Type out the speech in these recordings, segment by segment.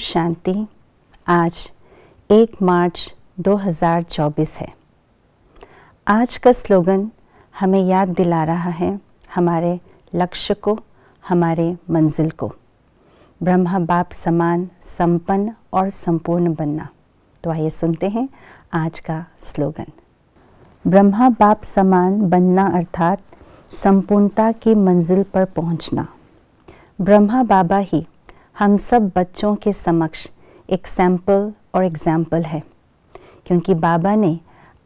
शांति आज एक मार्च 2024 है आज का स्लोगन हमें याद दिला रहा है हमारे लक्ष्य को हमारे मंजिल को ब्रह्मा बाप समान संपन्न और संपूर्ण बनना तो आइए सुनते हैं आज का स्लोगन ब्रह्मा बाप समान बनना अर्थात संपूर्णता की मंजिल पर पहुंचना ब्रह्मा बाबा ही हम सब बच्चों के समक्ष एक सैम्पल और एग्ज़ाम्पल है क्योंकि बाबा ने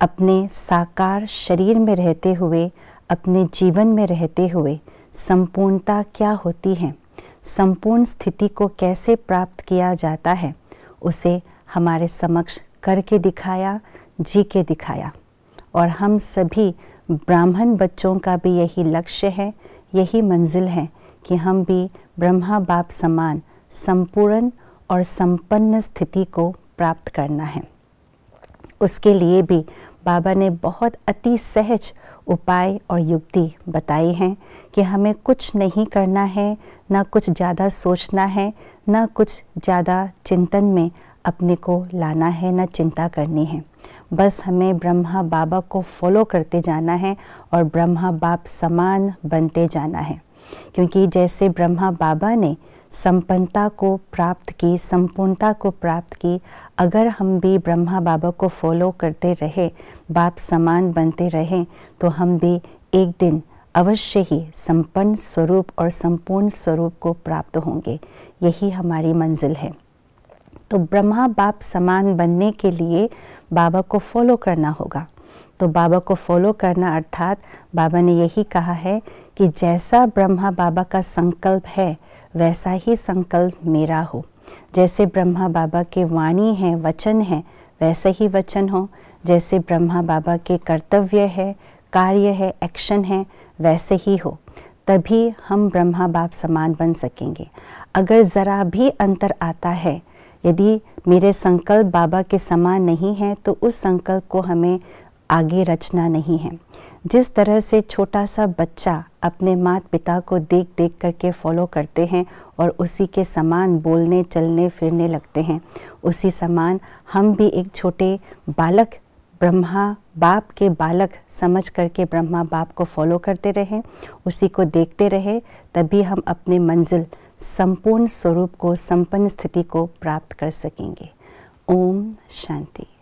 अपने साकार शरीर में रहते हुए अपने जीवन में रहते हुए संपूर्णता क्या होती है संपूर्ण स्थिति को कैसे प्राप्त किया जाता है उसे हमारे समक्ष करके दिखाया जी के दिखाया और हम सभी ब्राह्मण बच्चों का भी यही लक्ष्य है यही मंजिल है कि हम भी ब्रह्मा बाप समान संपूर्ण और संपन्न स्थिति को प्राप्त करना है उसके लिए भी बाबा ने बहुत अति सहज उपाय और युक्ति बताई हैं कि हमें कुछ नहीं करना है ना कुछ ज़्यादा सोचना है ना कुछ ज़्यादा चिंतन में अपने को लाना है ना चिंता करनी है बस हमें ब्रह्मा बाबा को फॉलो करते जाना है और ब्रह्मा बाप समान बनते जाना है क्योंकि जैसे ब्रह्मा बाबा ने संपन्नता को प्राप्त की संपूर्णता को प्राप्त की अगर हम भी ब्रह्मा बाबा को फॉलो करते रहे बाप समान बनते रहे तो हम भी एक दिन अवश्य ही संपन्न स्वरूप और संपूर्ण स्वरूप को प्राप्त होंगे यही हमारी मंजिल है तो ब्रह्मा बाप समान बनने के लिए बाबा को फॉलो करना होगा तो बाबा को फॉलो करना अर्थात बाबा ने यही कहा है कि जैसा ब्रह्मा बाबा का संकल्प है वैसा ही संकल्प मेरा हो जैसे ब्रह्मा बाबा के वाणी है वचन है वैसे ही वचन हो जैसे ब्रह्मा बाबा के कर्तव्य है कार्य है एक्शन है वैसे ही हो तभी हम ब्रह्मा बाप समान बन सकेंगे अगर ज़रा भी अंतर आता है यदि मेरे संकल्प बाबा के समान नहीं है तो उस संकल्प को हमें आगे रचना नहीं है जिस तरह से छोटा सा बच्चा अपने माता पिता को देख देख करके फॉलो करते हैं और उसी के समान बोलने चलने फिरने लगते हैं उसी समान हम भी एक छोटे बालक ब्रह्मा बाप के बालक समझ करके ब्रह्मा बाप को फॉलो करते रहें उसी को देखते रहे तभी हम अपने मंजिल संपूर्ण स्वरूप को संपन्न स्थिति को प्राप्त कर सकेंगे ओम शांति